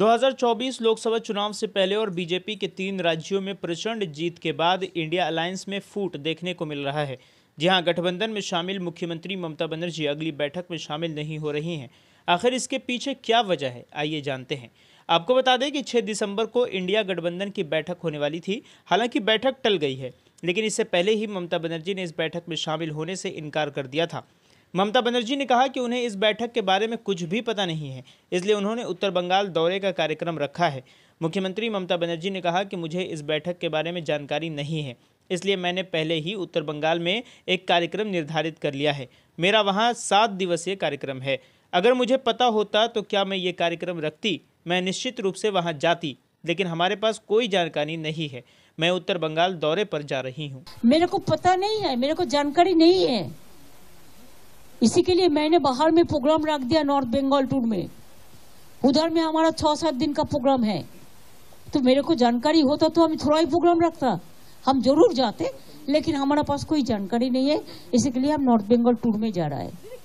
2024 लोकसभा चुनाव से पहले और बीजेपी के तीन राज्यों में प्रचंड जीत के बाद इंडिया अलायंस में फूट देखने को मिल रहा है जहां गठबंधन में शामिल मुख्यमंत्री ममता बनर्जी अगली बैठक में शामिल नहीं हो रही हैं आखिर इसके पीछे क्या वजह है आइए जानते हैं आपको बता दें कि 6 दिसंबर को इंडिया गठबंधन की बैठक होने वाली थी हालांकि बैठक टल गई है लेकिन इससे पहले ही ममता बनर्जी ने इस बैठक में शामिल होने से इनकार कर दिया था ममता बनर्जी ने कहा कि उन्हें इस बैठक के बारे में कुछ भी पता नहीं है इसलिए उन्होंने उत्तर बंगाल दौरे का कार्यक्रम रखा है मुख्यमंत्री ममता बनर्जी ने कहा कि मुझे इस बैठक के बारे में जानकारी नहीं है इसलिए मैंने पहले ही उत्तर बंगाल में एक कार्यक्रम निर्धारित कर लिया है मेरा वहाँ सात दिवसीय कार्यक्रम है अगर मुझे पता होता तो क्या मैं ये कार्यक्रम रखती मैं निश्चित रूप से वहाँ जाती लेकिन हमारे पास कोई जानकारी नहीं है मैं उत्तर बंगाल दौरे पर जा रही हूँ मेरे को पता नहीं है मेरे को जानकारी नहीं है इसी के लिए मैंने बाहर में प्रोग्राम रख दिया नॉर्थ बंगाल टूर में उधर में हमारा छः सात दिन का प्रोग्राम है तो मेरे को जानकारी होता तो हम थोड़ा ही प्रोग्राम रखता हम जरूर जाते लेकिन हमारे पास कोई जानकारी नहीं है इसी के लिए हम नॉर्थ बंगाल टूर में जा रहा है